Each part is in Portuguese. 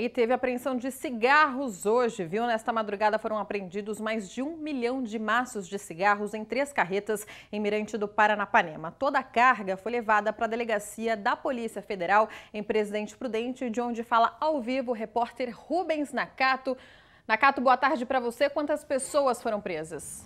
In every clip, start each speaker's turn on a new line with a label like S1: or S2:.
S1: E teve apreensão de cigarros hoje, viu? Nesta madrugada foram apreendidos mais de um milhão de maços de cigarros em três carretas em Mirante do Paranapanema. Toda a carga foi levada para a delegacia da Polícia Federal em Presidente Prudente, de onde fala ao vivo o repórter Rubens Nakato. Nakato, boa tarde para você. Quantas pessoas foram presas?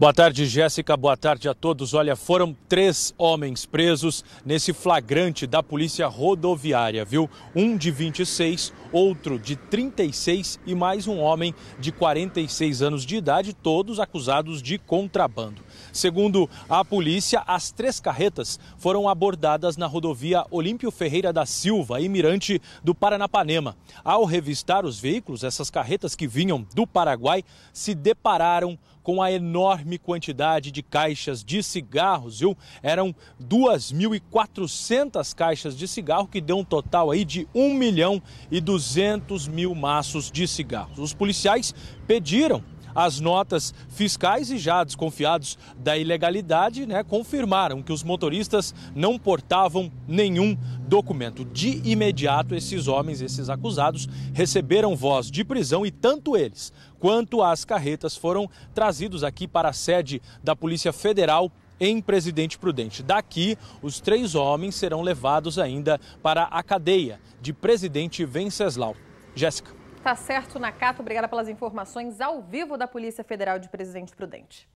S2: Boa tarde, Jéssica. Boa tarde a todos. Olha, foram três homens presos nesse flagrante da polícia rodoviária, viu? Um de 26, outro de 36 e mais um homem de 46 anos de idade, todos acusados de contrabando. Segundo a polícia, as três carretas foram abordadas na rodovia Olímpio Ferreira da Silva, imirante do Paranapanema. Ao revistar os veículos, essas carretas que vinham do Paraguai se depararam com a enorme quantidade de caixas de cigarros, viu? Eram 2.400 caixas de cigarro, que deu um total aí de 1 milhão e 200 mil maços de cigarros. Os policiais pediram as notas fiscais e já desconfiados da ilegalidade, né, confirmaram que os motoristas não portavam nenhum documento. De imediato, esses homens, esses acusados, receberam voz de prisão e tanto eles quanto as carretas foram trazidos aqui para a sede da Polícia Federal em Presidente Prudente. Daqui, os três homens serão levados ainda para a cadeia de Presidente Venceslau. Jéssica.
S1: Tá certo, Nakato. Obrigada pelas informações ao vivo da Polícia Federal de Presidente Prudente.